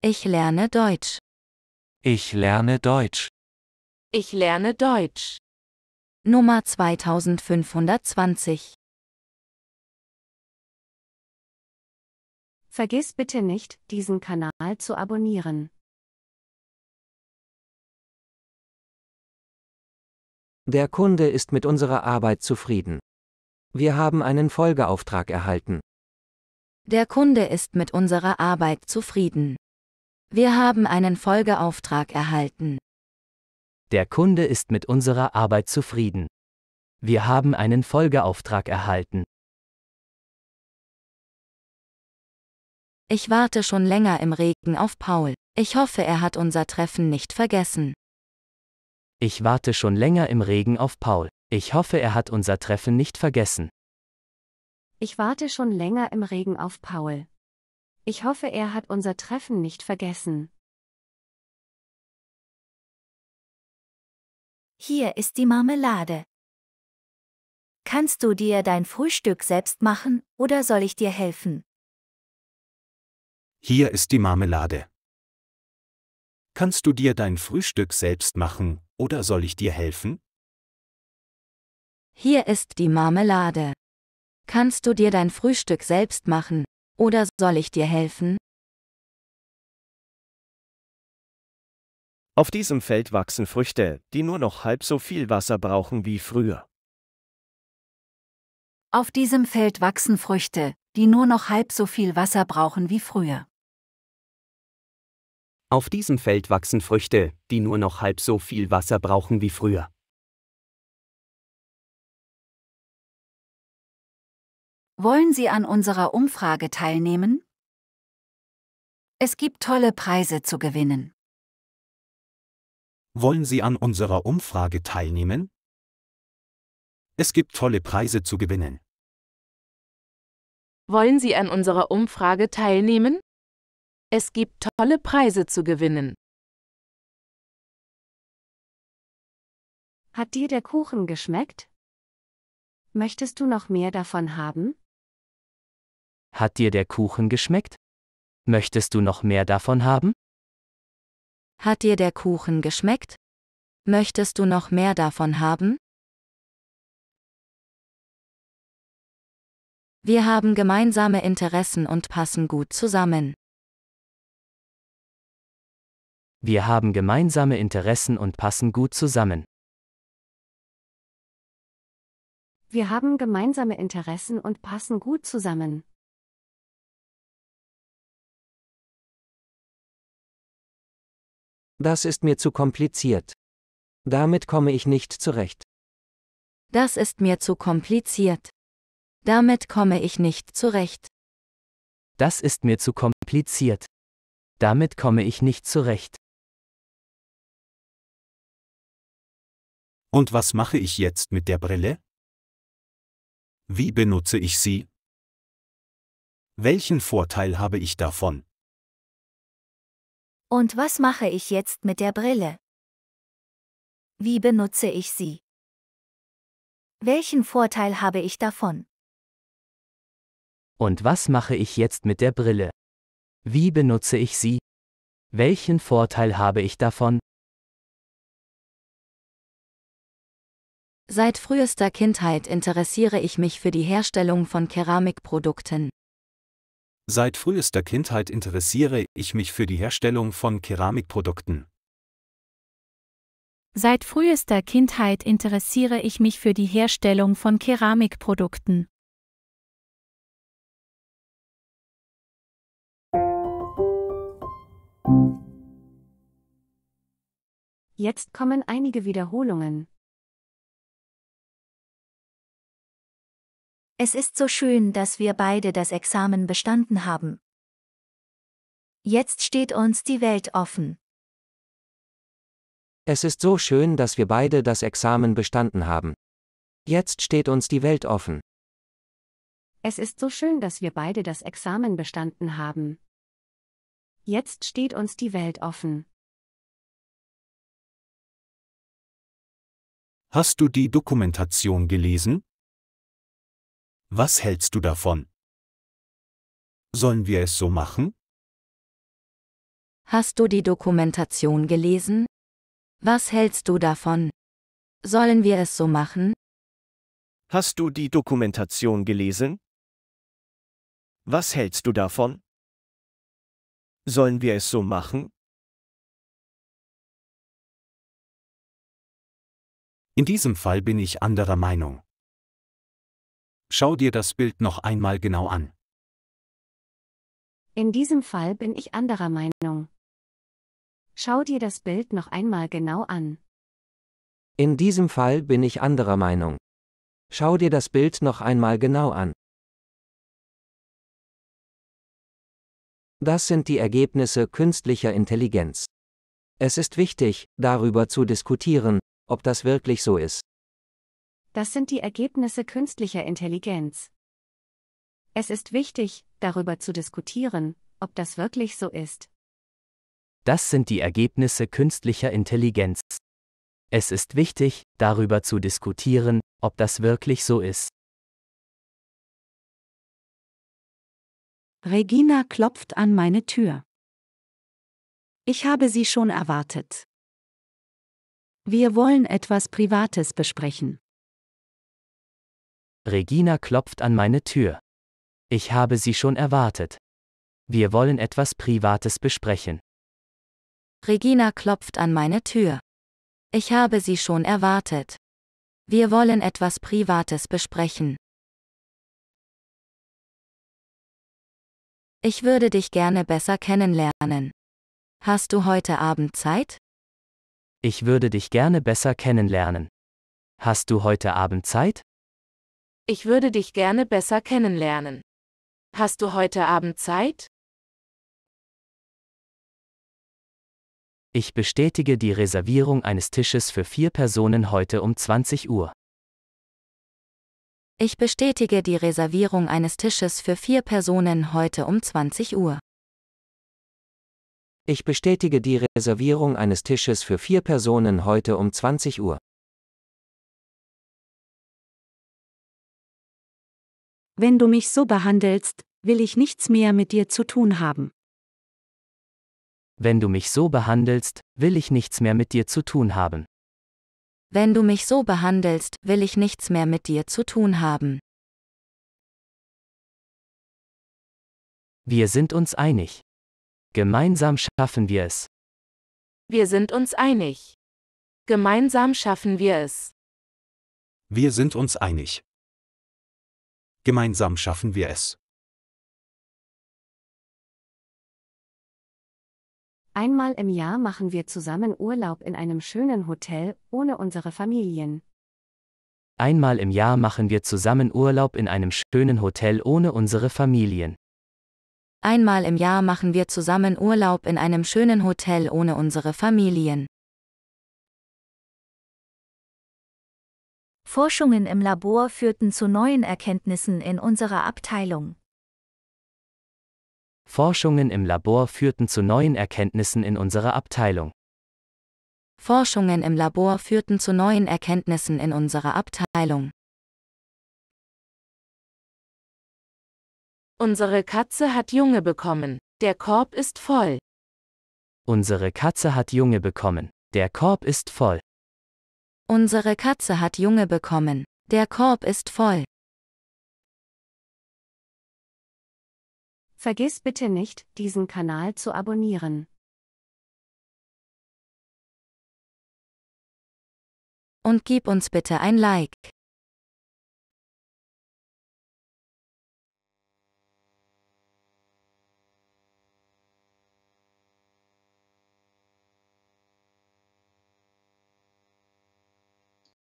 Ich lerne Deutsch. Ich lerne Deutsch. Ich lerne Deutsch. Nummer 2520. Vergiss bitte nicht, diesen Kanal zu abonnieren. Der Kunde ist mit unserer Arbeit zufrieden. Wir haben einen Folgeauftrag erhalten. Der Kunde ist mit unserer Arbeit zufrieden. Wir haben einen Folgeauftrag erhalten. Der Kunde ist mit unserer Arbeit zufrieden. Wir haben einen Folgeauftrag erhalten. Ich warte schon länger im Regen auf Paul. Ich hoffe, er hat unser Treffen nicht vergessen. Ich warte schon länger im Regen auf Paul. Ich hoffe, er hat unser Treffen nicht vergessen. Ich warte schon länger im Regen auf Paul. Ich hoffe, er hat unser Treffen nicht vergessen. Hier ist die Marmelade. Kannst du dir dein Frühstück selbst machen oder soll ich dir helfen? Hier ist die Marmelade. Kannst du dir dein Frühstück selbst machen oder soll ich dir helfen? Hier ist die Marmelade. Kannst du dir dein Frühstück selbst machen oder soll ich dir helfen? Auf diesem Feld wachsen Früchte, die nur noch halb so viel Wasser brauchen wie früher. Auf diesem Feld wachsen Früchte, die nur noch halb so viel Wasser brauchen wie früher. Auf diesem Feld wachsen Früchte, die nur noch halb so viel Wasser brauchen wie früher. Wollen Sie an unserer Umfrage teilnehmen? Es gibt tolle Preise zu gewinnen. Wollen Sie an unserer Umfrage teilnehmen? Es gibt tolle Preise zu gewinnen. Wollen Sie an unserer Umfrage teilnehmen? Es gibt tolle Preise zu gewinnen. Hat dir der Kuchen geschmeckt? Möchtest du noch mehr davon haben? Hat dir der Kuchen geschmeckt? Möchtest du noch mehr davon haben? Hat dir der Kuchen geschmeckt? Möchtest du noch mehr davon haben? Wir haben gemeinsame Interessen und passen gut zusammen. Wir haben gemeinsame Interessen und passen gut zusammen. Wir haben gemeinsame Interessen und passen gut zusammen. Das ist mir zu kompliziert. Damit komme ich nicht zurecht. Das ist mir zu kompliziert. Damit komme ich nicht zurecht. Das ist mir zu kompliziert. Damit komme ich nicht zurecht. Und was mache ich jetzt mit der Brille? Wie benutze ich sie? Welchen Vorteil habe ich davon? Und was mache ich jetzt mit der Brille? Wie benutze ich sie? Welchen Vorteil habe ich davon? Und was mache ich jetzt mit der Brille? Wie benutze ich sie? Welchen Vorteil habe ich davon? Seit frühester Kindheit interessiere ich mich für die Herstellung von Keramikprodukten. Seit frühester Kindheit interessiere ich mich für die Herstellung von Keramikprodukten. Seit frühester Kindheit interessiere ich mich für die Herstellung von Keramikprodukten. Jetzt kommen einige Wiederholungen. Es ist so schön, dass wir beide das Examen bestanden haben. Jetzt steht uns die Welt offen. Es ist so schön, dass wir beide das Examen bestanden haben. Jetzt steht uns die Welt offen. Es ist so schön, dass wir beide das Examen bestanden haben. Jetzt steht uns die Welt offen. Hast du die Dokumentation gelesen? Was hältst du davon? Sollen wir es so machen? Hast du die Dokumentation gelesen? Was hältst du davon? Sollen wir es so machen? Hast du die Dokumentation gelesen? Was hältst du davon? Sollen wir es so machen? In diesem Fall bin ich anderer Meinung. Schau dir das Bild noch einmal genau an. In diesem Fall bin ich anderer Meinung. Schau dir das Bild noch einmal genau an. In diesem Fall bin ich anderer Meinung. Schau dir das Bild noch einmal genau an. Das sind die Ergebnisse künstlicher Intelligenz. Es ist wichtig, darüber zu diskutieren, ob das wirklich so ist. Das sind die Ergebnisse künstlicher Intelligenz. Es ist wichtig, darüber zu diskutieren, ob das wirklich so ist. Das sind die Ergebnisse künstlicher Intelligenz. Es ist wichtig, darüber zu diskutieren, ob das wirklich so ist. Regina klopft an meine Tür. Ich habe sie schon erwartet. Wir wollen etwas Privates besprechen. Regina klopft an meine Tür. Ich habe sie schon erwartet. Wir wollen etwas Privates besprechen. Regina klopft an meine Tür. Ich habe sie schon erwartet. Wir wollen etwas Privates besprechen. Ich würde dich gerne besser kennenlernen. Hast du heute Abend Zeit? Ich würde dich gerne besser kennenlernen. Hast du heute Abend Zeit? Ich würde dich gerne besser kennenlernen. Hast du heute Abend Zeit? Ich bestätige die Reservierung eines Tisches für vier Personen heute um 20 Uhr. Ich bestätige die Reservierung eines Tisches für vier Personen heute um 20 Uhr. Ich bestätige die Reservierung eines Tisches für vier Personen heute um 20 Uhr. Wenn du mich so behandelst, will ich nichts mehr mit dir zu tun haben. Wenn du mich so behandelst, will ich nichts mehr mit dir zu tun haben. Wenn du mich so behandelst, will ich nichts mehr mit dir zu tun haben. Wir sind uns einig. Gemeinsam schaffen wir es. Wir sind uns einig. Gemeinsam schaffen wir es. Wir sind uns einig. Gemeinsam schaffen wir es. Einmal im Jahr machen wir zusammen Urlaub in einem schönen Hotel, ohne unsere Familien. Einmal im Jahr machen wir zusammen Urlaub in einem schönen Hotel ohne unsere Familien. Einmal im Jahr machen wir zusammen Urlaub in einem schönen Hotel ohne unsere Familien. Forschungen im Labor führten zu neuen Erkenntnissen in unserer Abteilung. Forschungen im Labor führten zu neuen Erkenntnissen in unserer Abteilung. Forschungen im Labor führten zu neuen Erkenntnissen in unserer Abteilung. Unsere Katze hat Junge bekommen. Der Korb ist voll. Unsere Katze hat Junge bekommen. Der Korb ist voll. Unsere Katze hat Junge bekommen. Der Korb ist voll. Vergiss bitte nicht, diesen Kanal zu abonnieren. Und gib uns bitte ein Like.